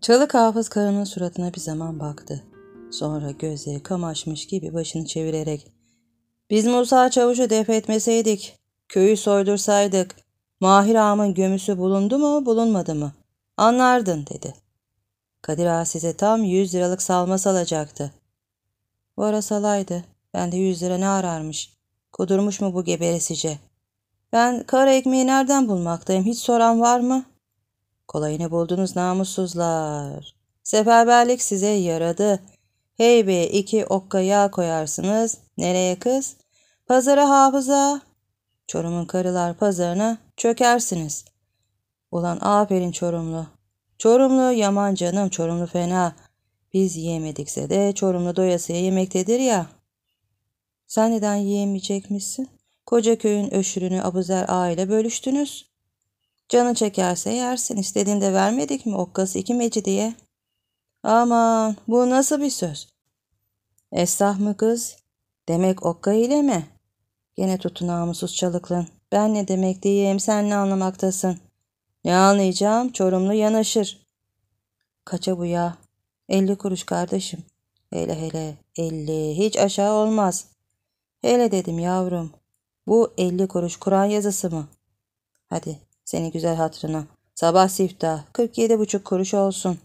Çalık hafız karının suratına bir zaman baktı. Sonra gözleri kamaşmış gibi başını çevirerek ''Biz Musa Çavuş'u defetmeseydik, köyü soydursaydık, Mahir Ağam'ın gömüsü bulundu mu bulunmadı mı? Anlardın.'' dedi. Kadir Ağa size tam yüz liralık salma salacaktı. Bu ara salaydı. Ben de yüz lira ne ararmış? Kudurmuş mu bu geberesice? Ben kara ekmeği nereden bulmaktayım? Hiç soran var mı? Kolayını buldunuz namussuzlar. Seferberlik size yaradı. Hey be, iki okka yağ koyarsınız. Nereye kız? Pazara hafıza. Çorum'un karılar pazarına çökersiniz. Ulan aferin Çorumlu. Çorumlu yaman canım Çorumlu fena. Biz yiyemedikse de Çorumlu doyasıya yemektedir ya. Sen neden yiyemeyecekmişsin? Koca köyün öşürünü Abuzer Ağa ile bölüştünüz. Canı çekerse yersin. İstediğinde vermedik mi okkası iki mecidiye? Aman bu nasıl bir söz? Esah mı kız? Demek okka ile mi? Gene tuttu namussuz çalıklın. Ben ne demek diyeyim sen ne anlamaktasın? Ne anlayacağım? Çorumlu yanaşır. Kaça bu ya? Elli kuruş kardeşim. Hele hele elli hiç aşağı olmaz. Hele dedim yavrum. Bu elli kuruş Kur'an yazısı mı? Hadi seni güzel hatrına. Sabah siftah. 47 buçuk kuruş olsun.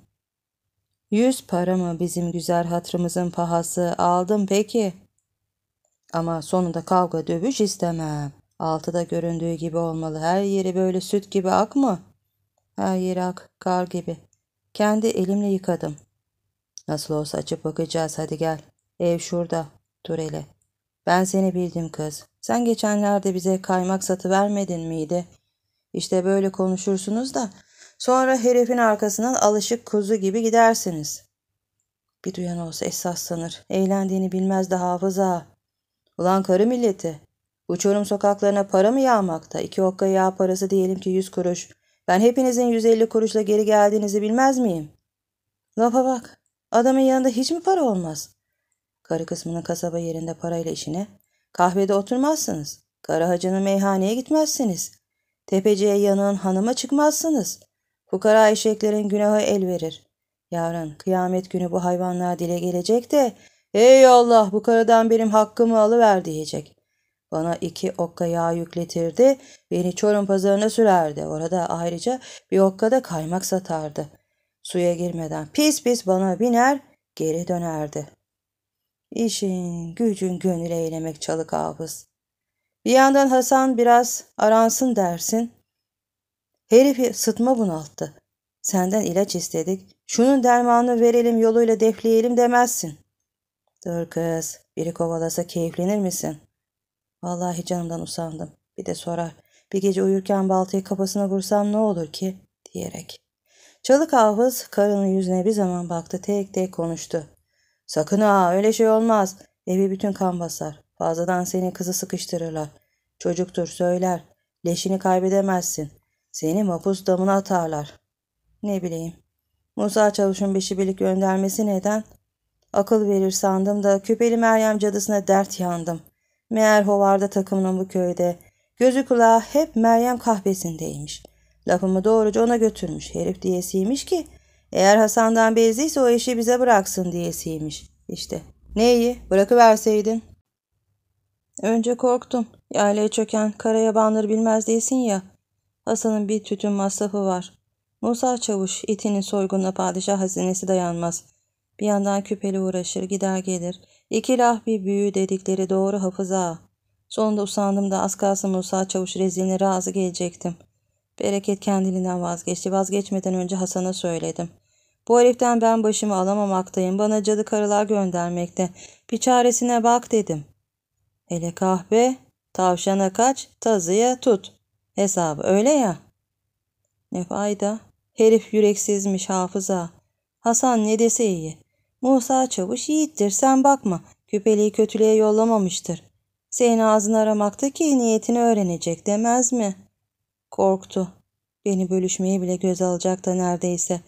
Yüz para mı bizim güzel hatrımızın pahası? Aldım peki. Ama sonunda kavga dövüş istemem. Altıda göründüğü gibi olmalı. Her yeri böyle süt gibi ak mı? Her yeri ak, kar gibi. Kendi elimle yıkadım. Nasıl olsa açıp bakacağız hadi gel. Ev şurada. hele. Ben seni bildim kız. Sen geçenlerde bize kaymak satı vermedin miydi? İşte böyle konuşursunuz da sonra herifin arkasından alışık kuzu gibi gidersiniz. Bir duyan olsa esas sanır. Eğlendiğini bilmez de hafıza. Ulan karı milleti. Uçurum sokaklarına para mı yağmakta? İki okka yağ parası diyelim ki yüz kuruş. Ben hepinizin 150 kuruşla geri geldiğinizi bilmez miyim? Lafa bak. Adamın yanında hiç mi para olmaz? Karı kısmının kasaba yerinde parayla işine. Kahvede oturmazsınız. Kara hacının meyhaneye gitmezsiniz. Tepeciye yanığın hanıma çıkmazsınız. Fukara eşeklerin günahı el verir. Yarın kıyamet günü bu hayvanlar dile gelecek de ''Ey Allah bu karadan benim hakkımı alıver'' diyecek. Bana iki okka yağ yükletirdi, beni Çorum pazarına sürerdi. Orada ayrıca bir okkada kaymak satardı. Suya girmeden pis pis bana biner, geri dönerdi. İşin gücün gönül eylemek çalık hafız. Bir yandan Hasan biraz aransın dersin. Herifi sıtma bunalttı. Senden ilaç istedik. Şunun dermanını verelim yoluyla defleyelim demezsin. Dur kız. Biri kovalasa keyiflenir misin? Vallahi canımdan usandım. Bir de sorar. Bir gece uyurken baltayı kafasına vursam ne olur ki? Diyerek. Çalık hafız karının yüzüne bir zaman baktı. Tek tek konuştu. Sakın ha öyle şey olmaz. Evi bütün kan basar. Fazladan senin kızı sıkıştırırlar. Çocuktur söyler. Leşini kaybedemezsin. Seni mapus damına atarlar. Ne bileyim. Musa Çavuş'un beşi birlik göndermesi neden? Akıl verir sandım da küpeli Meryem cadısına dert yandım. Meğer hovarda takımının bu köyde. Gözü kulağı hep Meryem kahvesindeymiş. Lafımı doğruca ona götürmüş. Herif diyesiymiş ki eğer Hasan'dan bezdiyse o işi bize bıraksın diyesiymiş. İşte neyi bırakıverseydin Önce korktum. Yaylaya çöken kara yabanları bilmez değilsin ya. Hasan'ın bir tütün masrafı var. Musa Çavuş, itinin soygununa padişah hazinesi dayanmaz. Bir yandan küpeli uğraşır, gider gelir. İki lah bir büyü dedikleri doğru hafıza. Sonunda usandım da az kalsın Musa Çavuş reziline razı gelecektim. Bereket kendiliğinden vazgeçti. Vazgeçmeden önce Hasan'a söyledim. Bu heriften ben başımı alamamaktayım. Bana cadı karılar göndermekte. Bir çaresine bak dedim.'' Ele kahpe, tavşana kaç, tazıya tut. Hesabı öyle ya. Ne fayda? Herif yüreksizmiş hafıza. Hasan ne dese iyi. Musa Çavuş yiğittir sen bakma. Küpeliği kötülüğe yollamamıştır. Senin ağzını aramaktaki niyetini öğrenecek demez mi? Korktu. Beni bölüşmeyi bile göz alacak da neredeyse.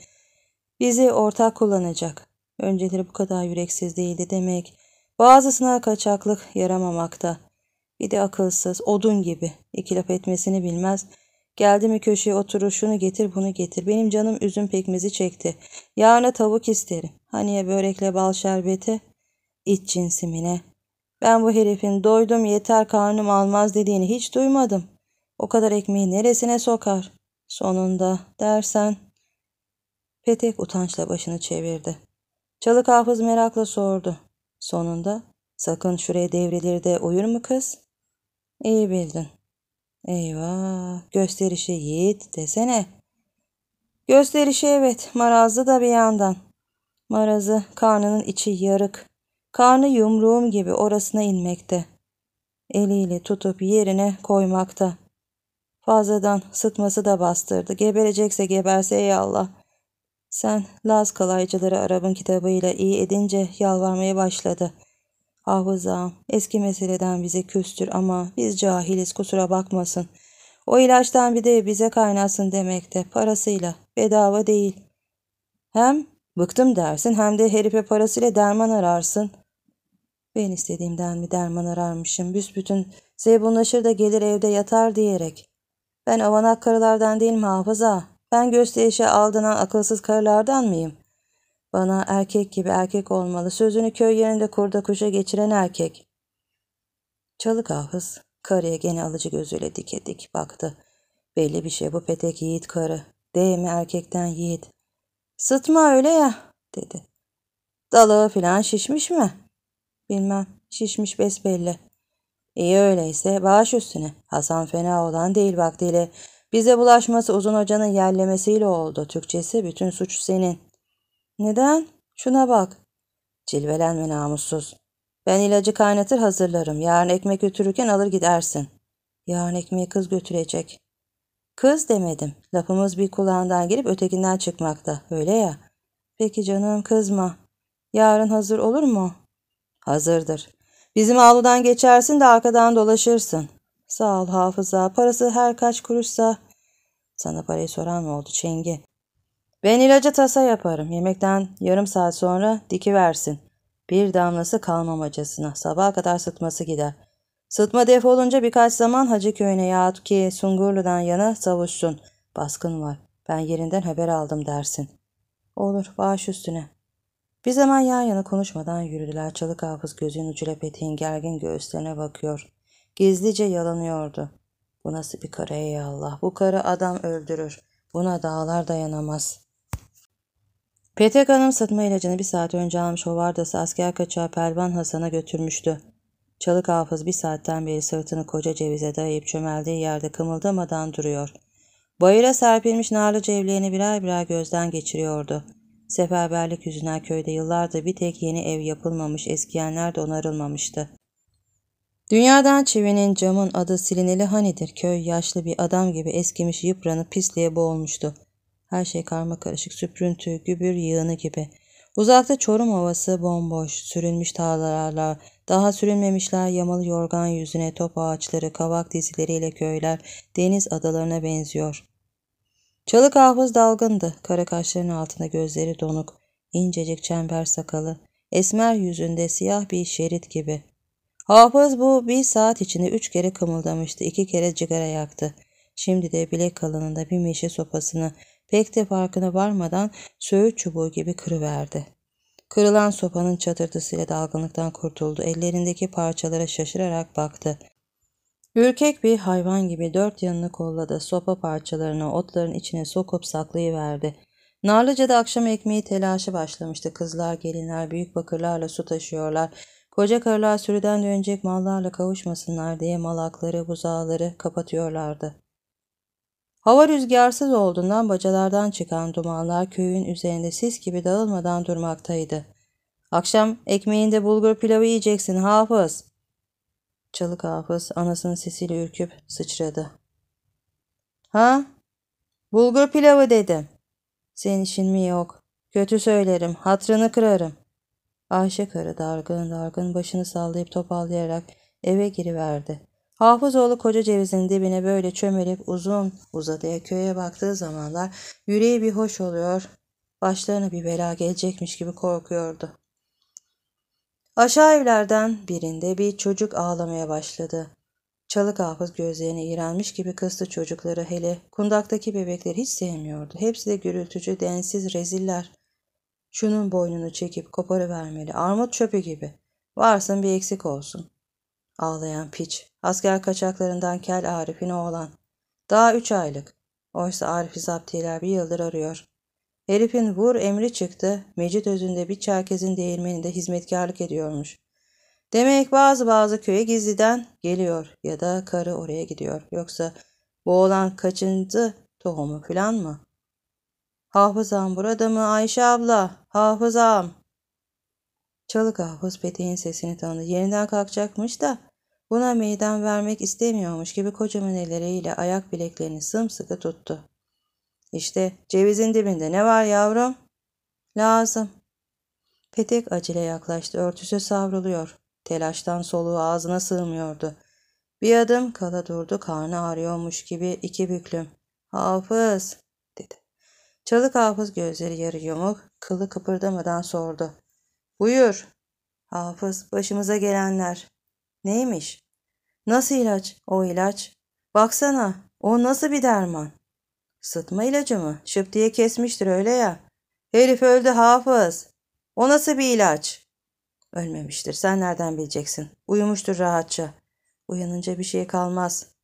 Bizi ortak kullanacak. Önceleri bu kadar yüreksiz değildi demek. Bazısına kaçaklık yaramamakta. Bir de akılsız, odun gibi. İki laf etmesini bilmez. Geldi mi köşeye oturur, şunu getir bunu getir. Benim canım üzüm pekmezi çekti. Yarına tavuk isterim. Hani ya börekle bal şerbeti? İç cinsimine. Ben bu herifin doydum yeter karnım almaz dediğini hiç duymadım. O kadar ekmeği neresine sokar? Sonunda dersen. Petek utançla başını çevirdi. Çalık hafız merakla sordu. Sonunda sakın şuraya devrilir de uyur mu kız? İyi bildin. Eyvah gösterişe yiğit desene. Gösterişe evet Marazı da bir yandan. Marazı karnının içi yarık. Karnı yumruğum gibi orasına inmekte. Eliyle tutup yerine koymakta. Fazladan sıtması da bastırdı. Geberecekse geberse ey Allah.'' Sen Laz kalaycıları Arap'ın kitabıyla iyi edince yalvarmaya başladı. Hafızam eski meseleden bize küstür ama biz cahiliz kusura bakmasın. O ilaçtan bir de bize kaynasın demekte parasıyla bedava değil. Hem bıktım dersin hem de herife parasıyla derman ararsın. Ben istediğimden mi derman ararmışım büsbütün zebunlaşır da gelir evde yatar diyerek. Ben avanak karılardan değil mi hafıza?'' Ben gösterişe aldanan akılsız karılardan mıyım? Bana erkek gibi erkek olmalı. Sözünü köy yerinde kurda kuşa geçiren erkek. Çalık ahız karıya gene alıcı gözüyle dike baktı. Belli bir şey bu petek yiğit karı. Değil mi erkekten yiğit? Sıtma öyle ya dedi. Dalığı filan şişmiş mi? Bilmem şişmiş besbelli. İyi öyleyse bağış üstüne. Hasan fena olan değil vaktiyle bize bulaşması Uzun Hoca'nın yerlemesiyle oldu. Türkçesi bütün suç senin. Neden? Şuna bak. Cilvelenme namussuz. Ben ilacı kaynatır hazırlarım. Yarın ekmek götürürken alır gidersin. Yarın ekmeği kız götürecek. Kız demedim. Lafımız bir kulağından girip ötekinden çıkmakta. Öyle ya. Peki canım kızma. Yarın hazır olur mu? Hazırdır. Bizim avludan geçersin de arkadan dolaşırsın. Sağ ol hafıza. Parası her kaç kuruşsa. Sana parayı soran mı oldu Çengi? Ben ilacı tasa yaparım. Yemekten yarım saat sonra diki versin. Bir damlası kalmam acısına. Sabaha kadar sıtması gider. Sıtma def olunca birkaç zaman Hacı köyüne yahut ki Sungurlu'dan yana savuşsun. Baskın var. Ben yerinden haber aldım dersin. Olur baş üstüne. Bir zaman yan yana konuşmadan yürüdüler. Çalık hafız gözünün ucuyla peteğin gergin göğüslerine bakıyor. Gizlice yalanıyordu. Bu nasıl bir karı ey Allah. Bu karı adam öldürür. Buna dağlar dayanamaz. Petek Hanım satma ilacını bir saat önce almış o vardası asker kaçağı Pervan Hasan'a götürmüştü. Çalık hafız bir saatten beri sırtını koca cevize dayayıp çömeldiği yerde kımıldamadan duruyor. Bayıra serpilmiş narlı cevleğini birer birer gözden geçiriyordu. Seferberlik yüzünden köyde yıllardır bir tek yeni ev yapılmamış, eskiyenler de onarılmamıştı. Dünyadan çevinin camın adı silineli hanidir. Köy yaşlı bir adam gibi eskimiş yıpranıp pisliğe boğulmuştu. Her şey karma karışık süprüntü, gübür yığını gibi. Uzakta çorum havası bomboş, sürünmüş tarlalarla, daha sürünmemişler yamalı yorgan yüzüne top ağaçları, kavak dizileriyle köyler deniz adalarına benziyor. Çalık hafız dalgındı, kara kaşlarının altında gözleri donuk, incecik çember sakalı, esmer yüzünde siyah bir şerit gibi.'' Hafız bu bir saat içinde üç kere kımıldamıştı. iki kere cigara yaktı. Şimdi de bilek kalınında bir meşe sopasını pek de farkına varmadan söğüt çubuğu gibi kırıverdi. Kırılan sopanın çatırtısıyla dalgınlıktan kurtuldu. Ellerindeki parçalara şaşırarak baktı. Ürkek bir hayvan gibi dört yanını kolladı. Sopa parçalarını otların içine sokup saklayıverdi. Narlıca'da akşam ekmeği telaşı başlamıştı. Kızlar, gelinler büyük bakırlarla su taşıyorlar. Koca karılar sürüden dönecek mallarla kavuşmasınlar diye malakları, buzağları kapatıyorlardı. Hava rüzgarsız olduğundan bacalardan çıkan dumanlar köyün üzerinde sis gibi dağılmadan durmaktaydı. Akşam ekmeğinde bulgur pilavı yiyeceksin hafız. Çalık hafız anasının sesiyle ürküp sıçradı. Ha? Bulgur pilavı dedim. Senin işin mi yok? Kötü söylerim, hatrını kırarım. Ayşe karı dargın dargın başını sallayıp topallayarak eve giriverdi. Hafızoğlu koca cevizin dibine böyle çömelip uzun uzadıya köye baktığı zamanlar yüreği bir hoş oluyor, başlarına bir bela gelecekmiş gibi korkuyordu. Aşağı evlerden birinde bir çocuk ağlamaya başladı. Çalık hafız gözlerini iğrenmiş gibi kıstı çocukları hele kundaktaki bebekleri hiç sevmiyordu. Hepsi de gürültücü, densiz reziller. Şunun boynunu çekip koparıvermeli. Armut çöpü gibi. Varsın bir eksik olsun. Ağlayan piç. Asker kaçaklarından kel Arif'in oğlan. Daha üç aylık. Oysa Arif'i zaptiler bir yıldır arıyor. Herifin vur emri çıktı. Mecit özünde bir Çerkez'in değirmeninde hizmetkarlık ediyormuş. Demek bazı bazı köye gizliden geliyor ya da karı oraya gidiyor. Yoksa bu olan kaçıncı tohumu filan mı? Hafızam burada mı Ayşe abla? Hafızam. Çalık hafız Petek'in sesini tanıdı. Yerinden kalkacakmış da buna meydan vermek istemiyormuş gibi kocaman elleriyle ayak bileklerini sımsıkı tuttu. İşte cevizin dibinde ne var yavrum? Lazım. Petek acele yaklaştı. Örtüsü savruluyor. Telaştan soluğu ağzına sığmıyordu. Bir adım kala durdu. Karnı ağrıyormuş gibi iki büklüm. Hafız. Çalık hafız gözleri yarı yumuk, kılı kıpırdamadan sordu. Buyur. Hafız başımıza gelenler. Neymiş? Nasıl ilaç? O ilaç. Baksana o nasıl bir derman? Sıtma ilacı mı? Şıp diye kesmiştir öyle ya. Herif öldü hafız. O nasıl bir ilaç? Ölmemiştir. Sen nereden bileceksin? Uyumuştur rahatça. Uyanınca bir şey kalmaz.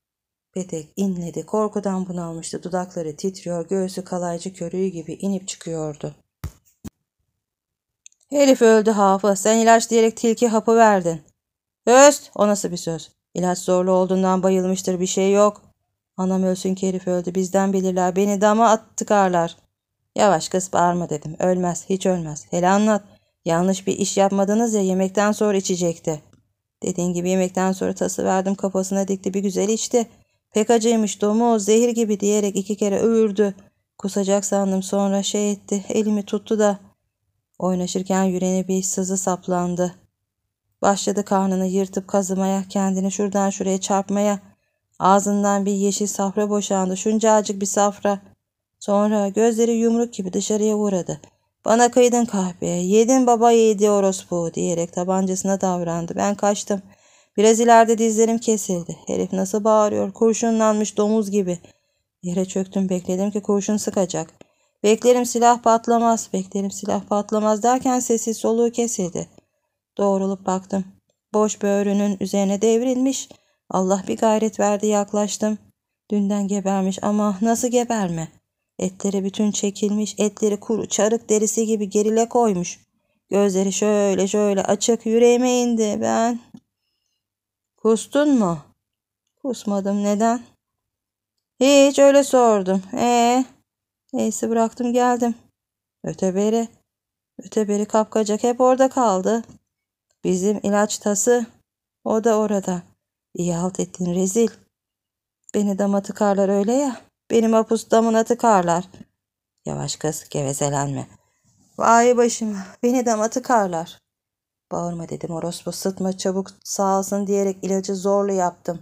Petek inledi, korkudan bunalmıştı, dudakları titriyor, göğsü kalaycı körüğü gibi inip çıkıyordu. Herif öldü hafı, sen ilaç diyerek tilki hapı verdin. Öst, o nasıl bir söz? İlaç zorlu olduğundan bayılmıştır, bir şey yok. Anam ölsün ki herif öldü, bizden bilirler, beni dama attıkarlar. Yavaş kız bağırma dedim, ölmez, hiç ölmez. Hele anlat, yanlış bir iş yapmadınız ya, yemekten sonra içecekti. Dediğin gibi yemekten sonra tası verdim, kafasına dikti, bir güzel içti.'' Pek acıymış domuz zehir gibi diyerek iki kere övürdü. Kusacak sandım sonra şey etti elimi tuttu da oynaşırken yüreğine bir sızı saplandı. Başladı karnını yırtıp kazımaya kendini şuradan şuraya çarpmaya. Ağzından bir yeşil safra boşandı şuncacık bir safra. Sonra gözleri yumruk gibi dışarıya uğradı. Bana kıydın kahpeye yedin baba yedi orospu diyerek tabancasına davrandı ben kaçtım.'' Biraz ileride dizlerim kesildi. Herif nasıl bağırıyor? Kurşunlanmış domuz gibi. Yere çöktüm bekledim ki kurşun sıkacak. Beklerim silah patlamaz, beklerim silah patlamaz derken sesi soluğu kesildi. Doğrulup baktım. Boş böğrünün üzerine devrilmiş. Allah bir gayret verdi yaklaştım. Dünden gebermiş ama nasıl geberme? Etleri bütün çekilmiş, etleri kuru çarık derisi gibi gerile koymuş. Gözleri şöyle şöyle açık yüreğime indi ben. Kustun mu? Kusmadım. Neden? Hiç öyle sordum. Ee, neyse bıraktım geldim. Öteberi. Öteberi kapkacak hep orada kaldı. Bizim ilaç tası. O da orada. İyi halt ettin rezil. Beni dama tıkarlar öyle ya. Benim apus damına tıkarlar. Yavaş kız gevezelenme. Vay başıma beni dama tıkarlar. Bağırma dedim orospu sıtma çabuk sağılsın diyerek ilacı zorla yaptım.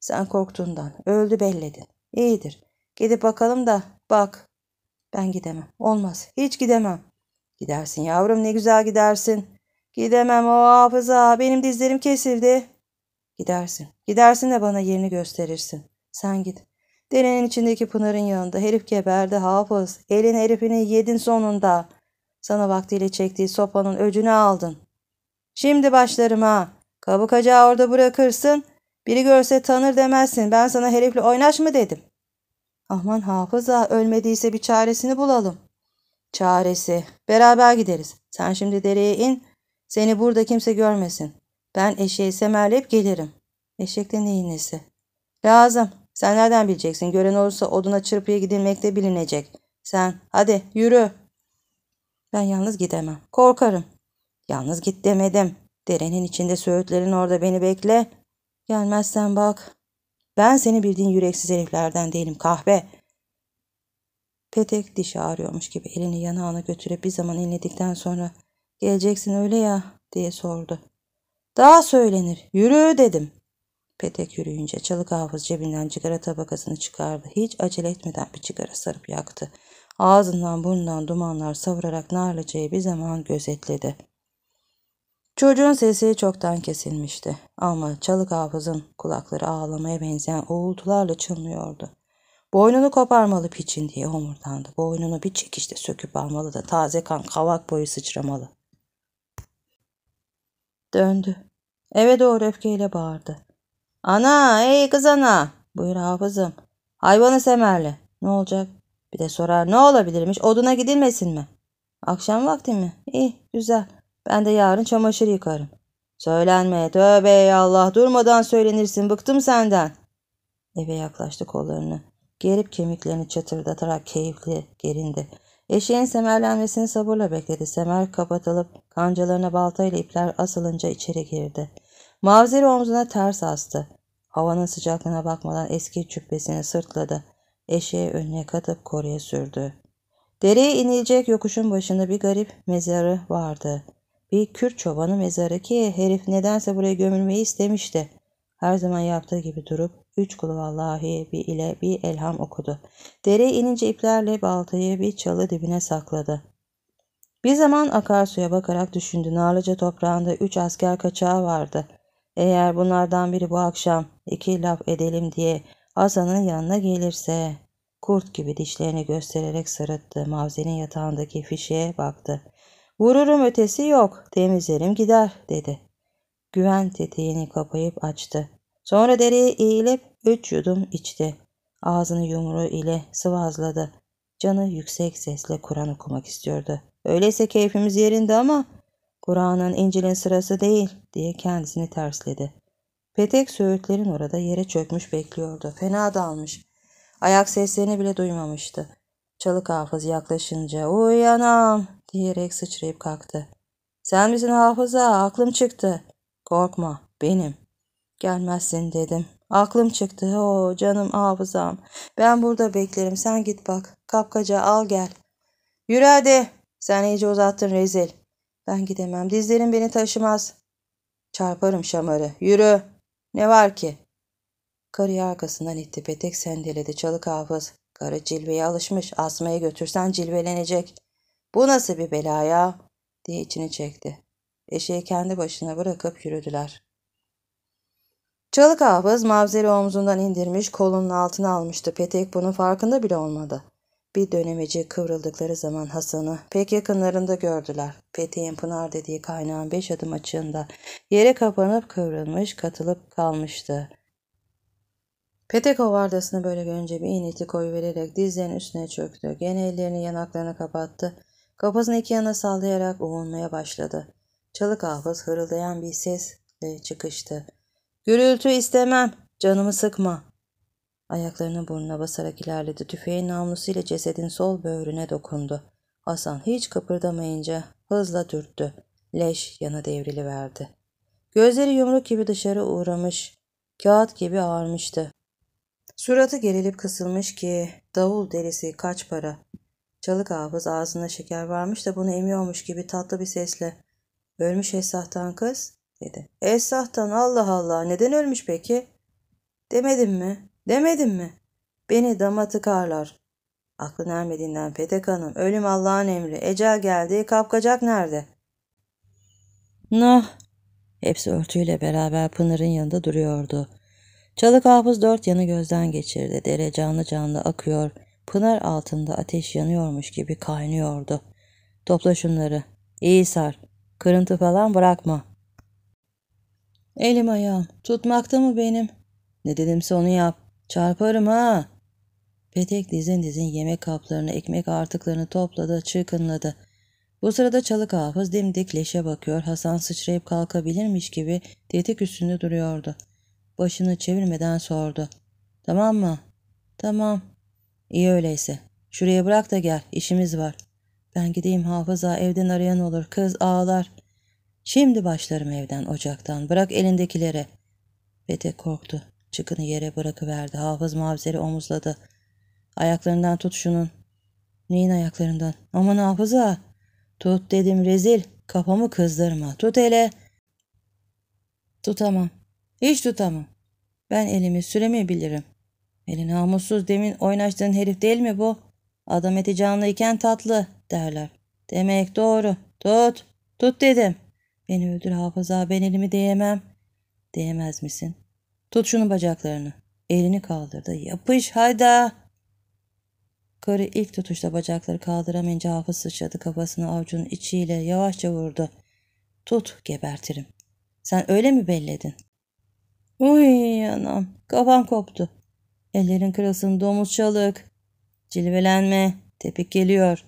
Sen korktuğundan öldü belledin. İyidir. Gidip bakalım da bak. Ben gidemem. Olmaz. Hiç gidemem. Gidersin yavrum ne güzel gidersin. Gidemem o hafıza. Benim dizlerim kesildi. Gidersin. Gidersin de bana yerini gösterirsin. Sen git. Derenin içindeki pınarın yanında herif geberdi hafız. Elin herifini yedin sonunda. Sana vaktiyle çektiği sopanın öcünü aldın.'' Şimdi başlarım ha. kabukacağı orada bırakırsın. Biri görse tanır demezsin. Ben sana herifle oynaş mı dedim. Aman hafıza ölmediyse bir çaresini bulalım. Çaresi. Beraber gideriz. Sen şimdi dereye in. Seni burada kimse görmesin. Ben eşeği semerleyip gelirim. Eşekte neyin Lazım. Sen nereden bileceksin? Gören olursa oduna çırpıya gidilmekte bilinecek. Sen hadi yürü. Ben yalnız gidemem. Korkarım. Yalnız git demedim. Derenin içinde söğütlerin orada beni bekle. Gelmezsen bak. Ben seni bildiğin yüreksiz heriflerden değilim kahve. Petek diş ağrıyormuş gibi elini yanağına götürüp bir zaman inledikten sonra geleceksin öyle ya diye sordu. Daha söylenir yürü dedim. Petek yürüyünce çalı hafız cebinden cigara tabakasını çıkardı. Hiç acele etmeden bir cigara sarıp yaktı. Ağzından burnundan dumanlar savurarak Narlıca'yı bir zaman gözetledi. Çocuğun sesi çoktan kesilmişti ama çalık hafızın kulakları ağlamaya benzeyen uğultularla çınlıyordu. Boynunu koparmalı piçin diye homurdandı. Boynunu bir çekişte söküp almalı da taze kan kavak boyu sıçramalı. Döndü. Eve doğru öfkeyle bağırdı. Ana ey kız ana. Buyur hafızım. Hayvanı semerle. Ne olacak? Bir de sorar ne olabilirmiş oduna gidilmesin mi? Akşam vakti mi? İyi güzel. Ben de yarın çamaşır yıkarım. Söylenme tövbe ey Allah durmadan söylenirsin bıktım senden. Eve yaklaştı kollarını. Gerip kemiklerini çatırdatarak keyifli gerindi. Eşeğin semerlenmesini sabırla bekledi. Semer kapatılıp kancalarına baltayla ipler asılınca içeri girdi. Mavzeri omzuna ters astı. Havanın sıcaklığına bakmadan eski cübbesini sırtladı. Eşeği önüne katıp koruya sürdü. Dereye inilecek yokuşun başında bir garip mezarı vardı. Bir Kürt çobanı mezarı ki herif nedense buraya gömülmeyi istemişti. Her zaman yaptığı gibi durup üç kulvallahi bir ile bir elham okudu. Dereye inince iplerle baltayı bir çalı dibine sakladı. Bir zaman akarsuya bakarak düşündü. Narlıca toprağında üç asker kaçağı vardı. Eğer bunlardan biri bu akşam iki laf edelim diye Hasan'ın yanına gelirse kurt gibi dişlerini göstererek sırıttı. Mavzenin yatağındaki fişeye baktı. Vururum ötesi yok, temizlerim gider dedi. Güven tetiğini kapayıp açtı. Sonra deriye eğilip üç yudum içti. Ağzını yumru ile sıvazladı. Canı yüksek sesle Kur'an okumak istiyordu. Öyleyse keyfimiz yerinde ama Kur'an'ın İncil'in sırası değil diye kendisini tersledi. Petek söğütlerin orada yere çökmüş bekliyordu. Fena dalmış. Ayak seslerini bile duymamıştı. Çalık hafız yaklaşınca uyanam diyerek sıçrayıp kalktı. Sen misin hafıza? Aklım çıktı. Korkma, benim. Gelmezsin dedim. Aklım çıktı. O canım hafızam. Ben burada beklerim. Sen git bak. Kapkaca al gel. Yürü hadi. Sen iyice uzattın rezil. Ben gidemem. Dizlerim beni taşımaz. Çarparım şamarı. Yürü. Ne var ki? Karıyı arkasından itti. Petek sendeledi. Çalık hafız. Karı cilveye alışmış. Asmaya götürsen cilvelenecek. Bu nasıl bir bela ya? diye içini çekti. Eşeği kendi başına bırakıp yürüdüler. Çalık hafız mavzeri omzundan indirmiş kolunun altına almıştı. Petek bunun farkında bile olmadı. Bir dönemeci kıvrıldıkları zaman Hasan'ı pek yakınlarında gördüler. Petek'in Pınar dediği kaynağın beş adım açığında yere kapanıp kıvrılmış katılıp kalmıştı. Petek o vardasını böyle görünce bir iğneti koyuvererek dizlerinin üstüne çöktü. Gene ellerini yanaklarına kapattı. Kafasını iki yana sallayarak uğulmaya başladı. Çalık hafız hırıldayan bir sesle çıkıştı. Gürültü istemem, canımı sıkma. Ayaklarını burnuna basarak ilerledi. Tüfeğin namlusuyla cesedin sol böğrüne dokundu. Hasan hiç kıpırdamayınca hızla dürttü. Leş yana devrili verdi. Gözleri yumruk gibi dışarı uğramış, kağıt gibi ağarmıştı. Suratı gerilip kısılmış ki davul derisi kaç para Çalık hafız ağzında şeker varmış da bunu emiyormuş gibi tatlı bir sesle. Ölmüş Esahtan kız dedi. Esahtan Allah Allah neden ölmüş peki? Demedim mi? Demedim mi? Beni dama tıkarlar. Aklı ermediğinden Petek Hanım ölüm Allah'ın emri. Ecel geldi kapkacak nerede? Nah. Hepsi örtüyle beraber Pınar'ın yanında duruyordu. Çalık hafız dört yanı gözden geçirdi. Dere canlı canlı akıyor. Pınar altında ateş yanıyormuş gibi kaynıyordu. Topla şunları. İyi sar. Kırıntı falan bırakma. Elim ayağım. Tutmakta mı benim? Ne dedimse onu yap. Çarparım ha. Petek dizin dizin yemek kaplarını, ekmek artıklarını topladı, çırkınladı. Bu sırada çalık hafız dimdik leşe bakıyor, Hasan sıçrayıp kalkabilirmiş gibi tetik üstünde duruyordu. Başını çevirmeden sordu. Tamam mı? Tamam. İyi öyleyse. Şuraya bırak da gel. İşimiz var. Ben gideyim hafıza evden arayan olur. Kız ağlar. Şimdi başlarım evden ocaktan. Bırak elindekilere. Bete korktu. Çıkını yere bırakıverdi. Hafız mavzeri omuzladı. Ayaklarından tut şunun. Neyin ayaklarından? Aman hafıza. Tut dedim rezil. Kafamı kızdırma. Tut hele. Tutamam. Hiç tutamam. Ben elimi süremeyebilirim. Beni namussuz demin oynaştığın herif değil mi bu? Adam eti canlıyken tatlı derler. Demek doğru. Tut. Tut dedim. Beni öldür hafıza ben elimi değemem. Değemez misin? Tut şunun bacaklarını. Elini kaldırdı. Yapış hayda. Karı ilk tutuşta bacakları kaldıramayınca hafız sıçradı kafasını avucunun içiyle yavaşça vurdu. Tut gebertirim. Sen öyle mi belledin? Uy anam kafam koptu. Ellerin kırılsın domuz çalık. Cilvelenme. Tepik geliyor.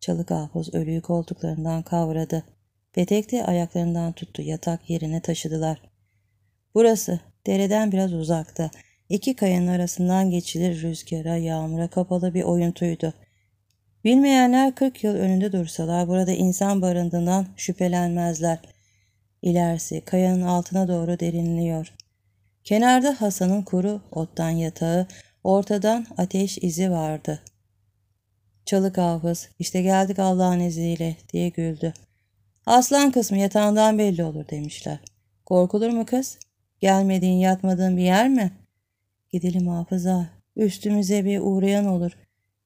Çalık hafız ölüyü koltuklarından kavradı. Petek de ayaklarından tuttu. Yatak yerine taşıdılar. Burası dereden biraz uzakta. İki kayanın arasından geçilir rüzgara, yağmura kapalı bir oyuntuydu. Bilmeyenler 40 yıl önünde dursalar burada insan barındığından şüphelenmezler. İlerisi kayanın altına doğru derinliyor. Kenarda Hasan'ın kuru ottan yatağı, ortadan ateş izi vardı. Çalık hafız, işte geldik Allah'ın izniyle diye güldü. Aslan kısmı yatağından belli olur demişler. Korkulur mu kız? Gelmediğin yatmadığın bir yer mi? Gidelim hafıza. Üstümüze bir uğrayan olur.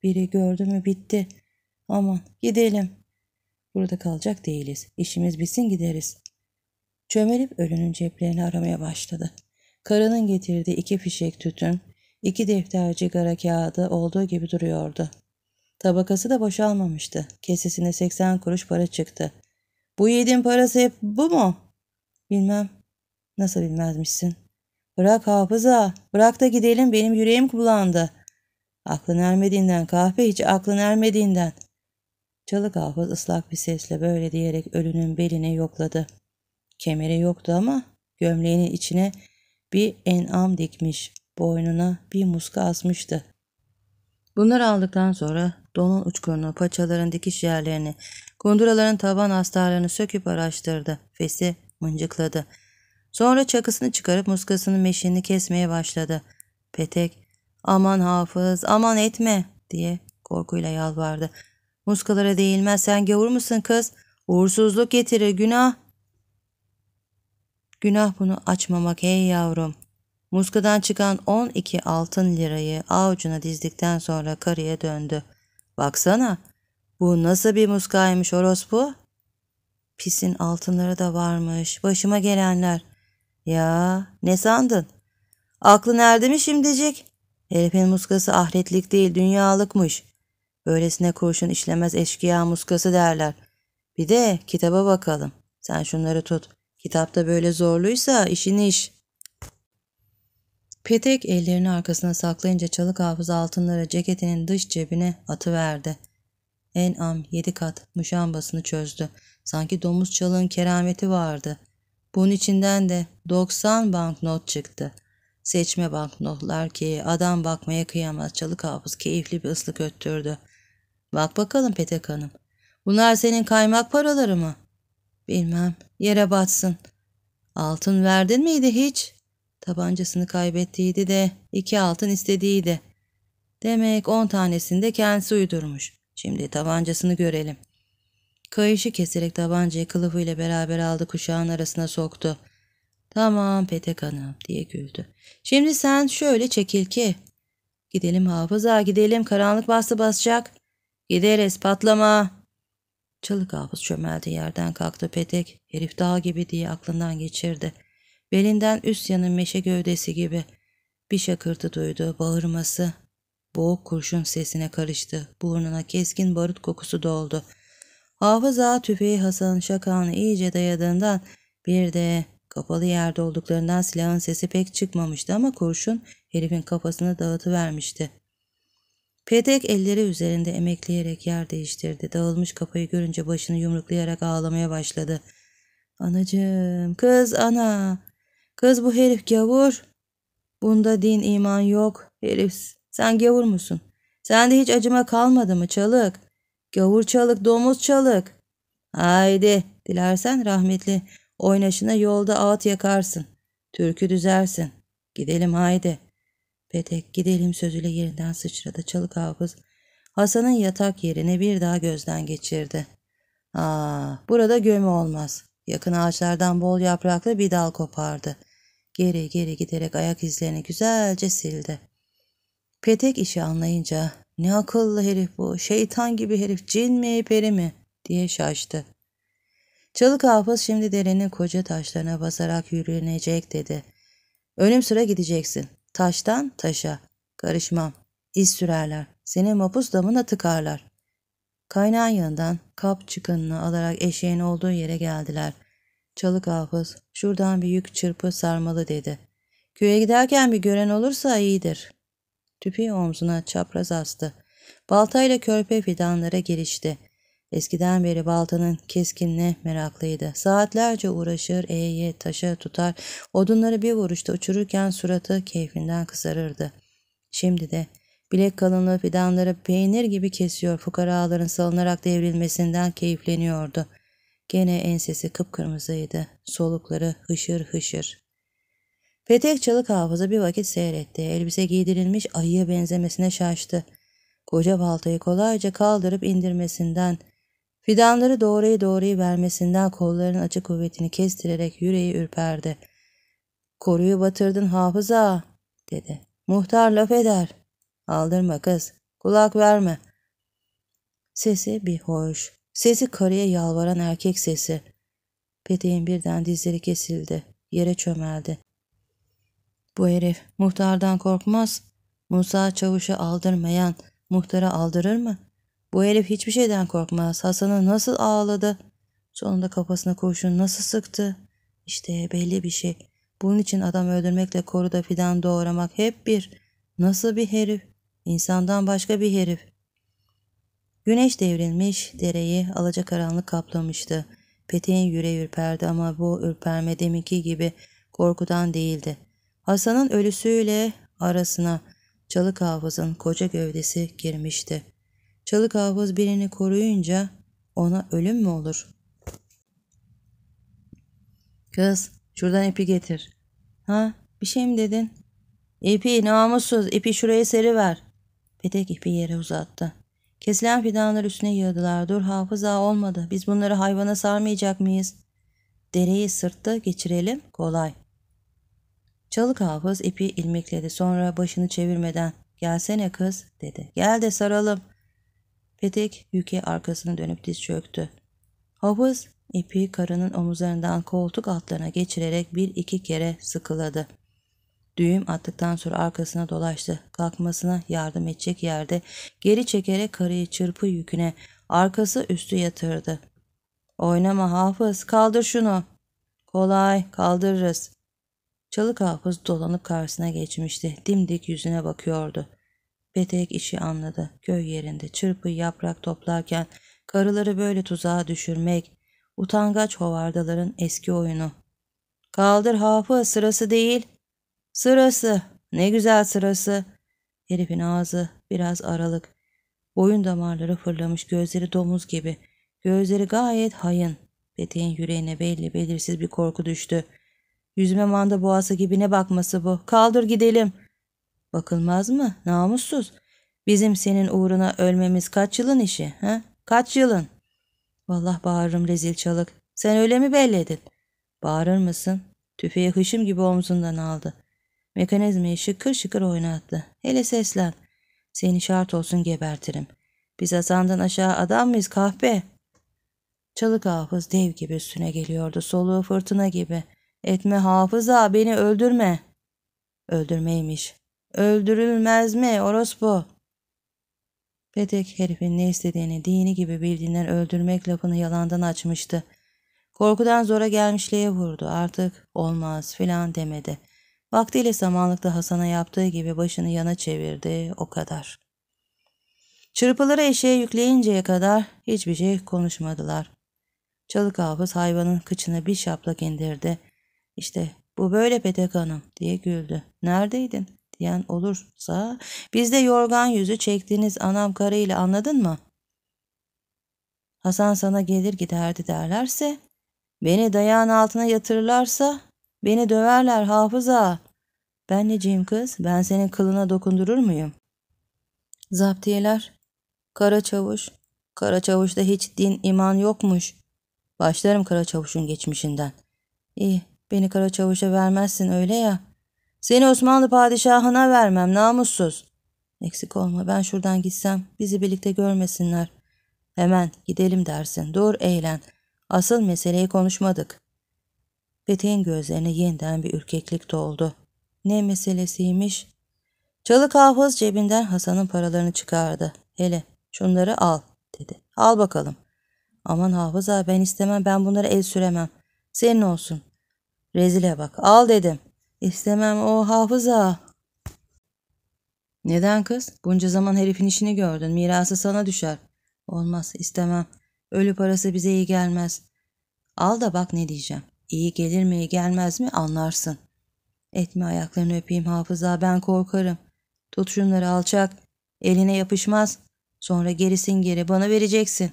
Biri gördü mü bitti. Aman gidelim. Burada kalacak değiliz. İşimiz bitsin gideriz. Çömelip ölünün ceplerini aramaya başladı. Karının getirdiği iki fişek tütün, iki defter cigara kağıdı olduğu gibi duruyordu. Tabakası da boşalmamıştı. Kesesine 80 kuruş para çıktı. Bu yiğidin parası hep bu mu? Bilmem. Nasıl bilmezmişsin? Bırak hafıza. Bırak da gidelim benim yüreğim bulandı. Aklın ermediğinden kahve hiç aklın ermediğinden. Çalık hafız ıslak bir sesle böyle diyerek ölünün belini yokladı. Kemeri yoktu ama gömleğinin içine bir en'am dikmiş, boynuna bir muska asmıştı. Bunları aldıktan sonra donun uçkurunu, paçaların dikiş yerlerini, kunduraların taban astarlarını söküp araştırdı. Fesi mıncıkladı. Sonra çakısını çıkarıp muskasının meşini kesmeye başladı. Petek, aman hafız, aman etme diye korkuyla yalvardı. Muskalara değilmez sen gavur musun kız? Uğursuzluk getirir günah Günah bunu açmamak ey yavrum. Muskadan çıkan 12 altın lirayı avucuna dizdikten sonra karıya döndü. Baksana bu nasıl bir muskaymış orospu? Pisin altınları da varmış başıma gelenler. Ya ne sandın? Aklı nerede mi şimdicik? Herifin muskası ahretlik değil dünyalıkmış. Böylesine kurşun işlemez eşkıya muskası derler. Bir de kitaba bakalım. Sen şunları tut. Kitapta böyle zorluysa işin iş. Petek ellerini arkasına saklayınca çalık hafız altınları ceketinin dış cebine atıverdi. En am yedi kat muşambasını çözdü. Sanki domuz çalığın kerameti vardı. Bunun içinden de 90 banknot çıktı. Seçme banknotlar ki adam bakmaya kıyamaz çalık hafız keyifli bir ıslık öttürdü. Bak bakalım Petek Hanım. Bunlar senin kaymak paraları mı? Bilmem, yere batsın. Altın verdin miydi hiç? Tabancasını kaybettiydi de iki altın istediydi. Demek on tanesini de kendisi uydurmuş. Şimdi tabancasını görelim. Kayışı keserek tabancayı kılıfıyla beraber aldı kuşağın arasına soktu. Tamam Petek Hanım diye güldü. Şimdi sen şöyle çekil ki. Gidelim hafıza gidelim karanlık bastı basacak. Gideriz patlama. Çalık hafız çömeldi yerden kalktı petek. Herif dağ gibi diye aklından geçirdi. Belinden üst yanın meşe gövdesi gibi. Bir şakırtı duydu bağırması. Boğuk kurşun sesine karıştı. Burnuna keskin barut kokusu doldu. Hafız ağa tüfeği Hasan'ın şakağını iyice dayadığından bir de kapalı yerde olduklarından silahın sesi pek çıkmamıştı ama kurşun herifin kafasını dağıtıvermişti. Petek elleri üzerinde emekleyerek yer değiştirdi. Dağılmış kafayı görünce başını yumruklayarak ağlamaya başladı. Anacığım, kız ana, kız bu herif gavur. Bunda din iman yok herif. Sen gavur musun? Sende hiç acıma kalmadı mı çalık? Gavur çalık, domuz çalık. Haydi, dilersen rahmetli oynaşına yolda ağıt yakarsın. Türkü düzersin. Gidelim haydi. Ve tek gidelim sözüyle yerinden sıçradı Çalı hafız. Hasan'ın yatak yerine bir daha gözden geçirdi. Aa, burada gömü olmaz. Yakın ağaçlardan bol yapraklı bir dal kopardı. Geri geri giderek ayak izlerini güzelce sildi. Petek işi anlayınca ne akıllı herif bu, şeytan gibi herif, cin mi, peri mi diye şaştı. Çalık hafız şimdi derenin koca taşlarına basarak yürünecek dedi. Önüm sıra gideceksin. Taştan taşa. Karışmam. İz sürerler. Seni mapus damına tıkarlar. Kaynağın yanından kap çıkınını alarak eşeğin olduğu yere geldiler. Çalık hafız, şuradan bir yük çırpı sarmalı dedi. Köye giderken bir gören olursa iyidir. Tüpü omzuna çapraz astı. Baltayla körpe fidanlara girişti. Eskiden beri baltanın keskinine meraklıydı. Saatlerce uğraşır, eğe taşa tutar, odunları bir vuruşta uçururken suratı keyfinden kızarırdı. Şimdi de bilek kalınlığı fidanları peynir gibi kesiyor, fukaraların salınarak devrilmesinden keyifleniyordu. Gene ensesi kıpkırmızıydı, solukları hışır hışır. Petek çalık hafızı bir vakit seyretti. Elbise giydirilmiş ayıya benzemesine şaştı. Koca baltayı kolayca kaldırıp indirmesinden, Fidanları doğrayı doğrayı vermesinden kollarının acı kuvvetini kestirerek yüreği ürperdi. Koruyu batırdın hafıza dedi. Muhtar laf eder. Aldırma kız. Kulak verme. Sesi bir hoş. Sesi karıya yalvaran erkek sesi. Peteğin birden dizleri kesildi. Yere çömeldi. Bu herif muhtardan korkmaz. Musa çavuşu aldırmayan muhtara aldırır mı? Bu herif hiçbir şeyden korkmaz. Hasan'ı nasıl ağladı? Sonunda kafasına kurşun nasıl sıktı? İşte belli bir şey. Bunun için adam öldürmekle koruda fidan doğramak hep bir. Nasıl bir herif? İnsandan başka bir herif. Güneş devrilmiş, dereyi alacakaranlık kaplamıştı. Peteğin yüreği ürperdi ama bu ürperme deminki gibi korkudan değildi. Hasan'ın ölüsüyle arasına çalı kavuzun koca gövdesi girmişti. Çalı hafız birini koruyunca ona ölüm mü olur? Kız şuradan ipi getir. Ha bir şey mi dedin? İpi namussuz ipi şuraya seri ver. Petek ipi yere uzattı. Kesilen fidanlar üstüne yığdılar. Dur hafız ağa olmadı. Biz bunları hayvana sarmayacak mıyız? Dereyi sırtta geçirelim kolay. Çalık hafız ipi ilmekledi. Sonra başını çevirmeden gelsene kız dedi. Gel de saralım. Yedek yüke arkasını dönüp diz çöktü. Havuz ipi karının omuzlarından koltuk altlarına geçirerek bir iki kere sıkıladı. Düğüm attıktan sonra arkasına dolaştı. Kalkmasına yardım edecek yerde geri çekerek karıyı çırpı yüküne arkası üstü yatırdı. Oynama hafız kaldır şunu. Kolay kaldırırız. Çalık hafız dolanıp karşısına geçmişti. Dimdik yüzüne bakıyordu. Petek işi anladı. Köy yerinde çırpı yaprak toplarken karıları böyle tuzağa düşürmek, utangaç hovardaların eski oyunu. Kaldır hafı sırası değil. Sırası. Ne güzel sırası. Herifin ağzı biraz aralık. Boyun damarları fırlamış gözleri domuz gibi. Gözleri gayet hayın. Peteğin yüreğine belli belirsiz bir korku düştü. Yüzme manda boğası gibi ne bakması bu. Kaldır gidelim.'' Bakılmaz mı? Namussuz. Bizim senin uğruna ölmemiz kaç yılın işi? He? Kaç yılın? Vallahi bağırırım rezil çalık. Sen öyle mi belledin? Bağırır mısın? Tüfeği hışım gibi omzundan aldı. Mekanizmayı şıkır şıkır oynattı. Hele seslen. Seni şart olsun gebertirim. Biz Hasan'dan aşağı adam mıyız kahpe? Çalık hafız dev gibi üstüne geliyordu. Soluğu fırtına gibi. Etme hafıza beni öldürme. Öldürmeymiş. Öldürülmez mi orospu? Petek herifin ne istediğini dini gibi bildiğinden öldürmek lafını yalandan açmıştı. Korkudan zora gelmişliğe vurdu. Artık olmaz filan demedi. Vaktiyle samanlıkta Hasan'a yaptığı gibi başını yana çevirdi. O kadar. Çırpıları eşeğe yükleyinceye kadar hiçbir şey konuşmadılar. Çalık hafız hayvanın kıçına bir şaplak indirdi. İşte bu böyle Petek Hanım diye güldü. Neredeydin? diyen olursa bizde yorgan yüzü çektiğiniz anam karıyla anladın mı? Hasan sana gelir giderdi derlerse, beni dayağın altına yatırırlarsa, beni döverler hafıza. Ben neciyim kız, ben senin kılına dokundurur muyum? Zaptiyeler, kara çavuş, kara çavuşta hiç din iman yokmuş. Başlarım kara çavuşun geçmişinden. İyi, beni kara çavuşa vermezsin öyle ya.'' Seni Osmanlı padişahına vermem namussuz. Eksik olma ben şuradan gitsem bizi birlikte görmesinler. Hemen gidelim dersin dur eğlen. Asıl meseleyi konuşmadık. Fethi'nin gözlerine yeniden bir ürkeklik doldu. Ne meselesiymiş? Çalık hafız cebinden Hasan'ın paralarını çıkardı. Hele şunları al dedi. Al bakalım. Aman hafız abi ben istemem ben bunları el süremem. Senin olsun. Rezile bak al dedim. İstemem o hafıza. Neden kız? Bunca zaman herifin işini gördün. Mirası sana düşer. Olmaz istemem. Ölü parası bize iyi gelmez. Al da bak ne diyeceğim. İyi gelir mi gelmez mi anlarsın. Etme ayaklarını öpeyim hafıza ben korkarım. Tut şunları alçak. Eline yapışmaz. Sonra gerisin geri bana vereceksin.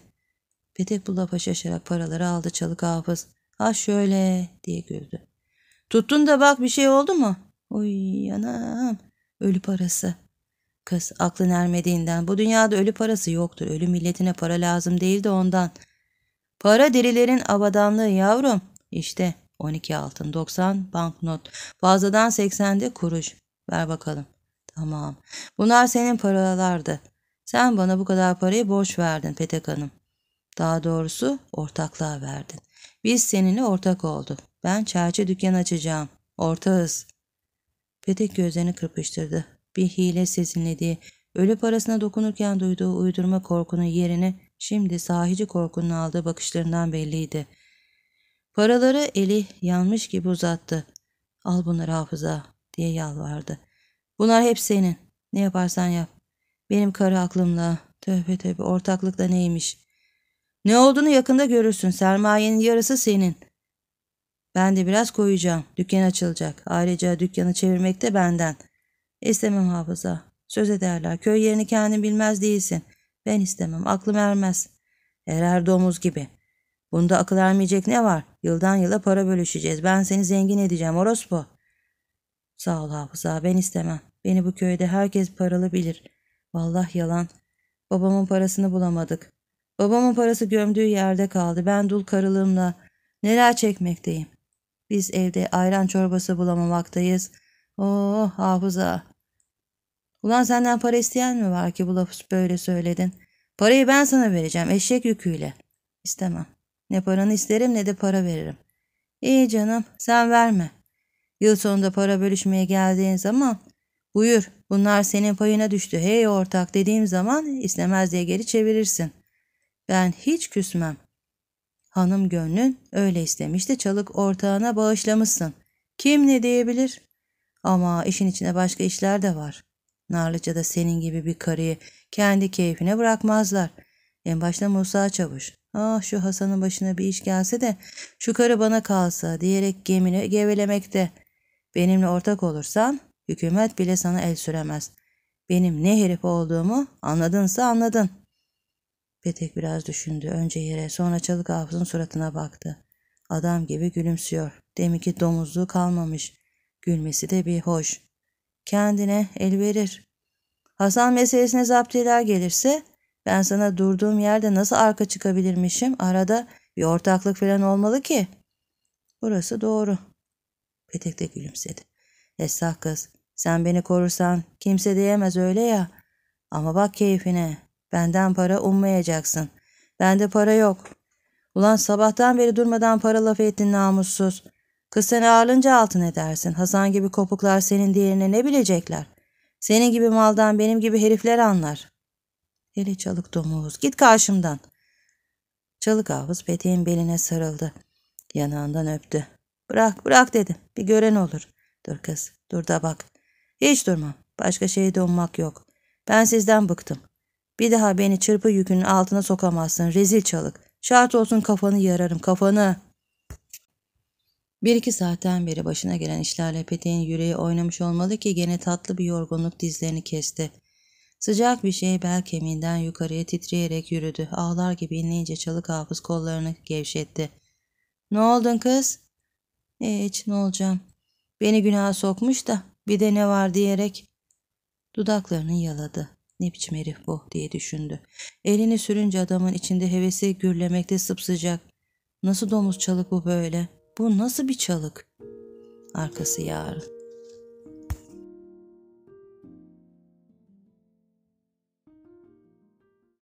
Fethullah Paşa şaşarak paraları aldı çalık hafız. Ha şöyle diye güldü. Tuttun da bak bir şey oldu mu? Oy anam. Ölü parası. Kız aklın ermediğinden bu dünyada ölü parası yoktur. Ölü milletine para lazım değil de ondan. Para dirilerin abadanlığı yavrum. İşte 12 altın 90 banknot. Fazladan 80 de kuruş. Ver bakalım. Tamam. Bunlar senin paralardı. Sen bana bu kadar parayı borç verdin Petek Hanım. Daha doğrusu ortaklığa verdin. Biz seninle ortak olduk. Ben çerçe dükkan açacağım. Orta hız. Petek gözlerini kırpıştırdı. Bir hile sezinlediği, ölü parasına dokunurken duyduğu uydurma korkunun yerini şimdi sahici korkunun aldığı bakışlarından belliydi. Paraları eli yanmış gibi uzattı. Al bunları hafıza diye yalvardı. Bunlar hep senin. Ne yaparsan yap. Benim karı aklımla. Tövbe tövbe da neymiş. Ne olduğunu yakında görürsün. Sermayenin yarısı senin.'' Ben de biraz koyacağım. Dükkan açılacak. Ayrıca dükkanı çevirmek de benden. İstemem hafıza. Söz ederler. Köy yerini kendin bilmez değilsin. Ben istemem. Aklım ermez. Erer domuz gibi. Bunda akıl ermeyecek ne var? Yıldan yıla para bölüşeceğiz. Ben seni zengin edeceğim orospu. Sağ ol hafıza. Ben istemem. Beni bu köyde herkes paralı bilir. Vallah yalan. Babamın parasını bulamadık. Babamın parası gömdüğü yerde kaldı. Ben dul karılığımla neler çekmekteyim. Biz evde ayran çorbası bulamamaktayız. Oh hafıza. Ulan senden para isteyen mi var ki bu lafı böyle söyledin? Parayı ben sana vereceğim eşek yüküyle. İstemem. Ne paranı isterim ne de para veririm. İyi canım sen verme. Yıl sonunda para bölüşmeye geldiğin zaman buyur bunlar senin payına düştü hey ortak dediğim zaman istemez diye geri çevirirsin. Ben hiç küsmem. Hanım gönlün öyle istemişti çalık ortağına bağışlamışsın. Kim ne diyebilir? Ama işin içine başka işler de var. Narlıca da senin gibi bir karıyı kendi keyfine bırakmazlar. En başta Musa Çavuş. Ah şu Hasan'ın başına bir iş gelse de şu karı bana kalsa diyerek gemini gevelemekte. Benimle ortak olursan hükümet bile sana el süremez. Benim ne herif olduğumu anladınsa anladın.'' Petek biraz düşündü. Önce yere sonra çalık hafızın suratına baktı. Adam gibi gülümsüyor. ki domuzluğu kalmamış. Gülmesi de bir hoş. Kendine el verir. Hasan meselesine zaptiler gelirse ben sana durduğum yerde nasıl arka çıkabilirmişim? Arada bir ortaklık falan olmalı ki. Burası doğru. Petek de gülümsedi. Esah kız sen beni korursan kimse diyemez öyle ya. Ama bak keyfine Benden para ummayacaksın. Bende para yok. Ulan sabahtan beri durmadan para laf ettin namussuz. Kız seni ağırlınca altın edersin. Hasan gibi kopuklar senin diğerine ne bilecekler? Senin gibi maldan benim gibi herifler anlar. Hele çalık domuz. Git karşımdan. Çalık avuz Petek'in beline sarıldı. Yanağından öptü. Bırak bırak dedim. Bir gören olur. Dur kız dur da bak. Hiç durmam. Başka şeye donmak yok. Ben sizden bıktım. Bir daha beni çırpı yükünün altına sokamazsın rezil çalık. Şart olsun kafanı yararım kafanı. Bir iki saatten beri başına gelen işlerle Petek'in yüreği oynamış olmalı ki gene tatlı bir yorgunluk dizlerini kesti. Sıcak bir şey bel kemiğinden yukarıya titreyerek yürüdü. Ağlar gibi inleyince çalık hafız kollarını gevşetti. Ne oldun kız? Hiç ne olacağım. Beni günaha sokmuş da bir de ne var diyerek dudaklarını yaladı. Ne biçim herif bu diye düşündü. Elini sürünce adamın içinde hevesi gürlemekte sıpsıcak. Nasıl domuz çalık bu böyle? Bu nasıl bir çalık? Arkası yarın.